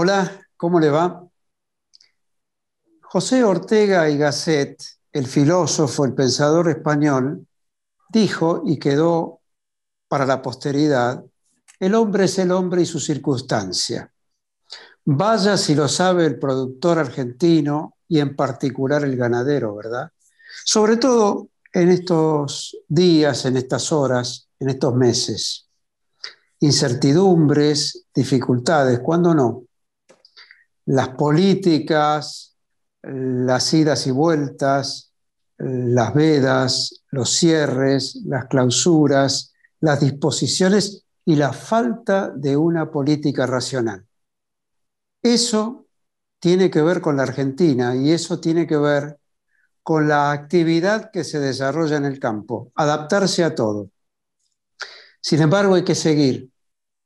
Hola, ¿cómo le va? José Ortega y Gasset, el filósofo, el pensador español, dijo y quedó para la posteridad, el hombre es el hombre y su circunstancia. Vaya si lo sabe el productor argentino y en particular el ganadero, ¿verdad? Sobre todo en estos días, en estas horas, en estos meses. Incertidumbres, dificultades, ¿cuándo no? las políticas, las idas y vueltas, las vedas, los cierres, las clausuras, las disposiciones y la falta de una política racional. Eso tiene que ver con la Argentina y eso tiene que ver con la actividad que se desarrolla en el campo, adaptarse a todo. Sin embargo, hay que seguir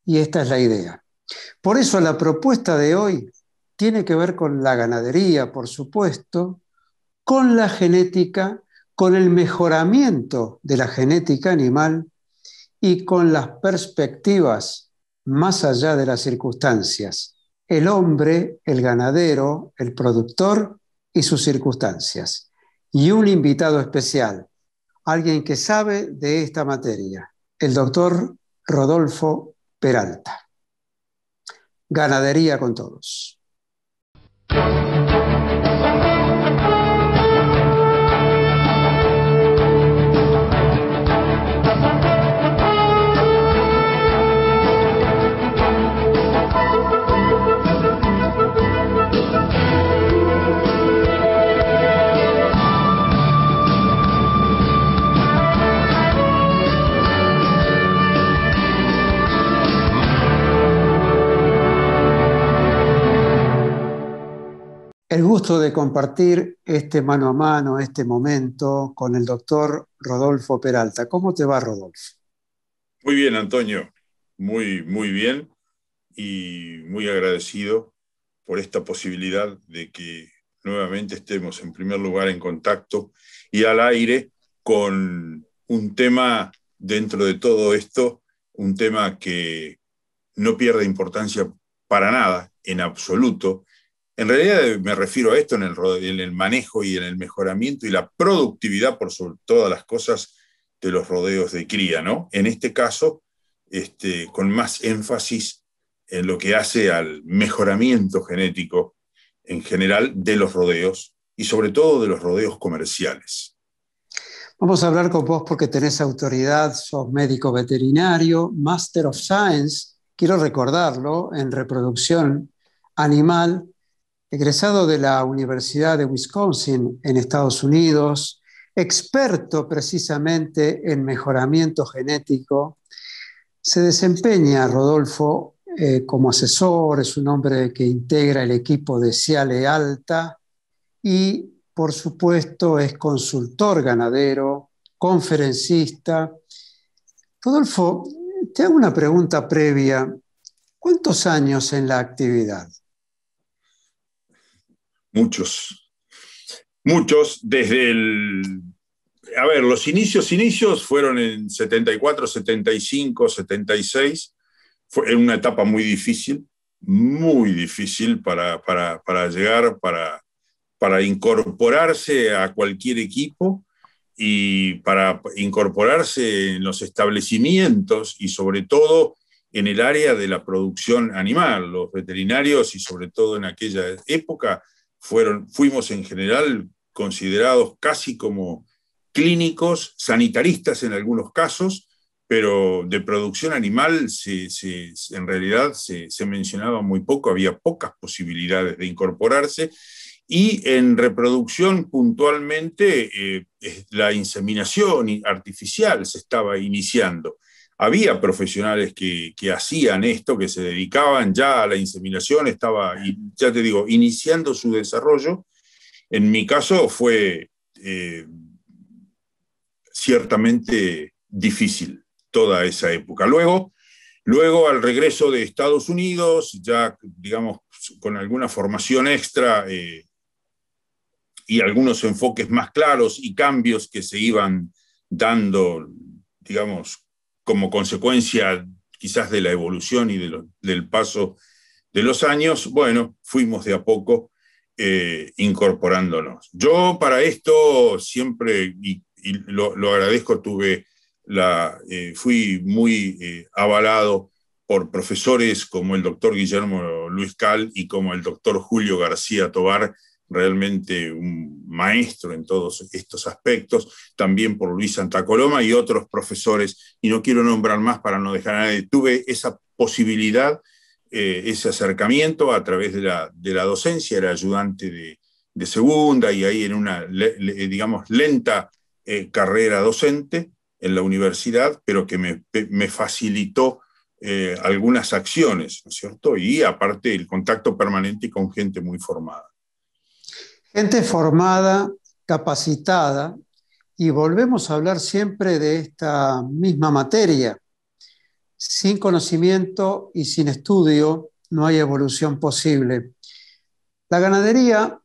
y esta es la idea. Por eso la propuesta de hoy tiene que ver con la ganadería, por supuesto, con la genética, con el mejoramiento de la genética animal y con las perspectivas más allá de las circunstancias. El hombre, el ganadero, el productor y sus circunstancias. Y un invitado especial, alguien que sabe de esta materia, el doctor Rodolfo Peralta. Ganadería con todos. el gusto de compartir este mano a mano, este momento con el doctor Rodolfo Peralta. ¿Cómo te va, Rodolfo? Muy bien, Antonio. Muy, muy bien y muy agradecido por esta posibilidad de que nuevamente estemos en primer lugar en contacto y al aire con un tema dentro de todo esto, un tema que no pierde importancia para nada, en absoluto, en realidad me refiero a esto en el, manejo y en el mejoramiento y la productividad por sobre todas las cosas de los rodeos de cría, ¿no? En este caso, este, con más énfasis en lo que hace al mejoramiento genético en general de los rodeos y sobre todo de los rodeos comerciales. Vamos a hablar con vos porque tenés autoridad, sos médico veterinario, Master of Science, quiero recordarlo, en reproducción animal egresado de la Universidad de Wisconsin en Estados Unidos, experto precisamente en mejoramiento genético, se desempeña Rodolfo eh, como asesor, es un hombre que integra el equipo de Ciale Alta y, por supuesto, es consultor ganadero, conferencista. Rodolfo, te hago una pregunta previa. ¿Cuántos años en la actividad? Muchos. Muchos, desde el... A ver, los inicios, inicios fueron en 74, 75, 76. Fue en una etapa muy difícil, muy difícil para, llegar, para, para incorporarse a cualquier equipo y para incorporarse en los establecimientos y sobre todo en el área de la producción animal. Los veterinarios y sobre todo en aquella época fueron, fuimos en general considerados casi como clínicos, sanitaristas en algunos casos, pero de producción animal en realidad se, mencionaba muy poco, había pocas posibilidades de incorporarse. Y en reproducción puntualmente eh, la inseminación artificial se estaba iniciando había profesionales que, hacían esto, que se dedicaban ya a la inseminación, estaba, ya te digo, iniciando su desarrollo. En mi caso fue eh, ciertamente difícil toda esa época. Luego, luego, al regreso de Estados Unidos, ya, digamos, con alguna formación extra eh, y algunos enfoques más claros y cambios que se iban dando, digamos, como consecuencia quizás de la evolución y del paso de los años, bueno, fuimos de a poco eh, incorporándonos. Yo para esto siempre, y, lo, agradezco, tuve la, eh, fui muy eh, avalado por profesores como el doctor Guillermo Luis Cal y como el doctor Julio García Tobar, realmente un maestro en todos estos aspectos, también por Luis Santa Coloma y otros profesores, y no quiero nombrar más para no dejar a nadie, tuve esa posibilidad, eh, ese acercamiento a través de la, docencia, era ayudante de, segunda y ahí en una, digamos, lenta eh, carrera docente en la universidad, pero que me, facilitó eh, algunas acciones, ¿no es cierto? Y aparte el contacto permanente con gente muy formada. Gente formada, capacitada, y volvemos a hablar siempre de esta misma materia. Sin conocimiento y sin estudio no hay evolución posible. La ganadería,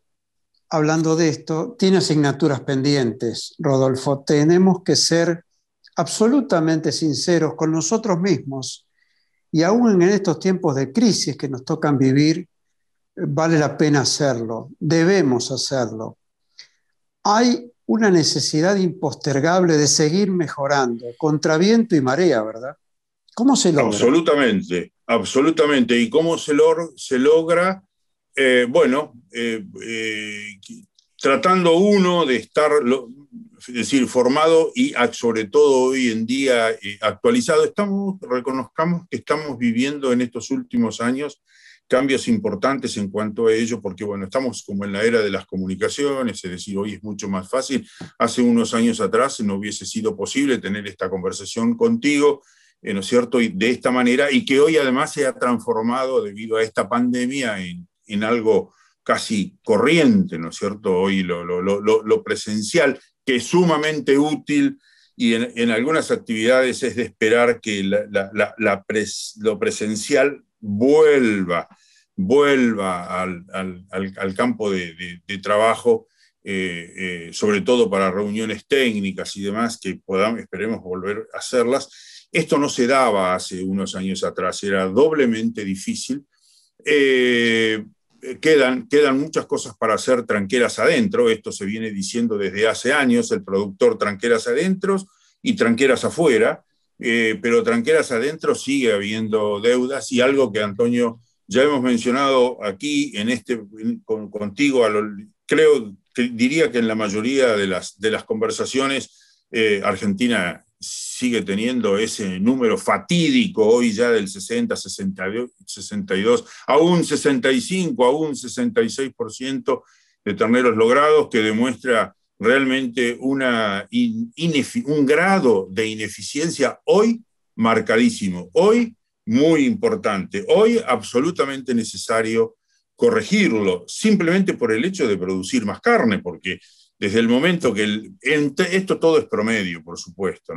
hablando de esto, tiene asignaturas pendientes, Rodolfo. Tenemos que ser absolutamente sinceros con nosotros mismos y aún en estos tiempos de crisis que nos tocan vivir, vale la pena hacerlo, debemos hacerlo. Hay una necesidad impostergable de seguir mejorando, contra viento y marea, ¿verdad? ¿Cómo se logra? Absolutamente, absolutamente. ¿Y cómo se, logra? Eh, bueno, eh, eh, tratando uno de estar, decir, formado y sobre todo hoy en día actualizado. Estamos, reconozcamos que estamos viviendo en estos últimos años cambios importantes en cuanto a ello, porque bueno, estamos como en la era de las comunicaciones, es decir, hoy es mucho más fácil. Hace unos años atrás no hubiese sido posible tener esta conversación contigo, eh, ¿no es cierto? Y de esta manera, y que hoy además se ha transformado debido a esta pandemia en, algo casi corriente, ¿no es cierto? Hoy lo, presencial, que es sumamente útil y en, algunas actividades es de esperar que la, lo presencial vuelva, vuelva al, campo de, trabajo, eh, eh, sobre todo para reuniones técnicas y demás, que podamos, esperemos volver a hacerlas. Esto no se daba hace unos años atrás, era doblemente difícil. Eh, quedan, quedan muchas cosas para hacer tranqueras adentro, esto se viene diciendo desde hace años, el productor tranqueras adentro y tranqueras afuera, eh, pero tranqueras adentro sigue habiendo deudas y algo que Antonio ya hemos mencionado aquí en este contigo, creo diría que en la mayoría de las, de las conversaciones eh, Argentina sigue teniendo ese número fatídico hoy ya del 60, 62, 62 a un 65, a un 66% de terneros logrados que demuestra realmente un grado de ineficiencia hoy marcadísimo, hoy muy importante, hoy absolutamente necesario corregirlo, simplemente por el hecho de producir más carne, porque desde el momento que esto todo es promedio, por supuesto,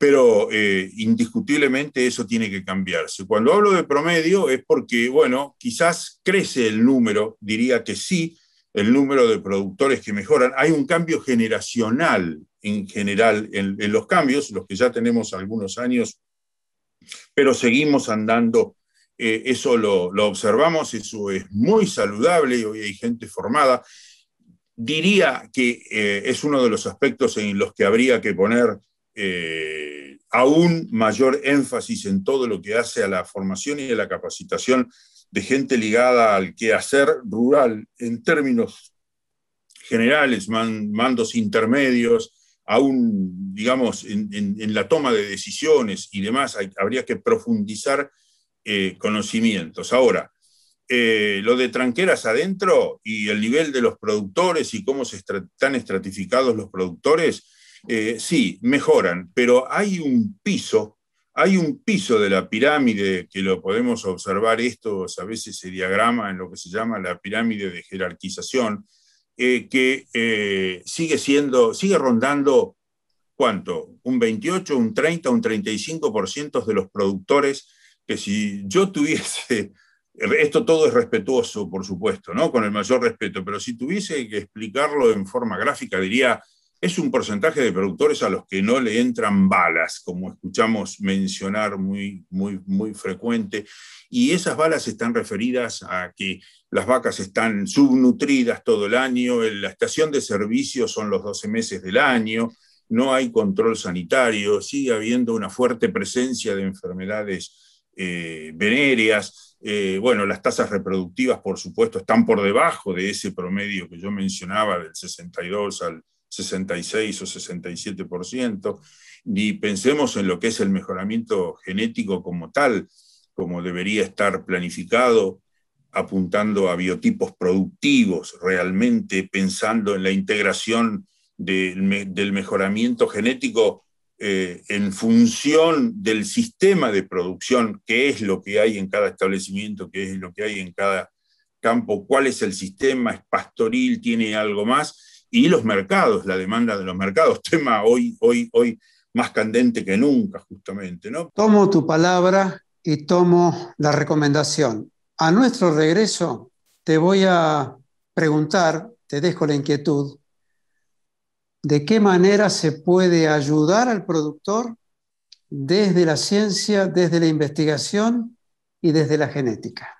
Pero eh, indiscutiblemente eso tiene que cambiarse. Cuando hablo de promedio es porque, bueno, quizás crece el número, diría que sí, el número de productores que mejoran. Hay un cambio generacional en general en, los cambios, los que ya tenemos algunos años, pero seguimos andando. Eh, eso lo, observamos, eso es muy saludable, hoy hay gente formada. Diría que eh, es uno de los aspectos en los que habría que poner eh, aún mayor énfasis en todo lo que hace a la formación y a la capacitación de gente ligada al quehacer rural en términos generales, mandos intermedios, aún, digamos, en, la toma de decisiones y demás, habría que profundizar eh, conocimientos. Ahora, eh, lo de tranqueras adentro y el nivel de los productores y cómo se están estratificados los productores, eh, sí, mejoran, pero hay un piso hay un piso de la pirámide que lo podemos observar, esto a veces se diagrama en lo que se llama la pirámide de jerarquización, eh, que eh, sigue siendo, sigue rondando, ¿cuánto? Un 28, un 30, un 35% de los productores que si yo tuviese, esto todo es respetuoso, por supuesto, ¿no? Con el mayor respeto, pero si tuviese que explicarlo en forma gráfica, diría, es un porcentaje de productores a los que no le entran balas, como escuchamos mencionar muy, muy, muy frecuente, y esas balas están referidas a que las vacas están subnutridas todo el año, la estación de servicio son los 12 meses del año, no hay control sanitario, sigue habiendo una fuerte presencia de enfermedades eh, venéreas, eh, bueno, las tasas reproductivas, por supuesto, están por debajo de ese promedio que yo mencionaba, del 62 al 66 o 67%, ni pensemos en lo que es el mejoramiento genético como tal, como debería estar planificado, apuntando a biotipos productivos, realmente pensando en la integración del mejoramiento genético eh, en función del sistema de producción, qué es lo que hay en cada establecimiento, qué es lo que hay en cada campo, cuál es el sistema, es pastoril, tiene algo más, y los mercados, la demanda de los mercados, tema hoy, hoy, hoy más candente que nunca, justamente. ¿no? Tomo tu palabra y tomo la recomendación. A nuestro regreso te voy a preguntar, te dejo la inquietud, de qué manera se puede ayudar al productor desde la ciencia, desde la investigación y desde la genética.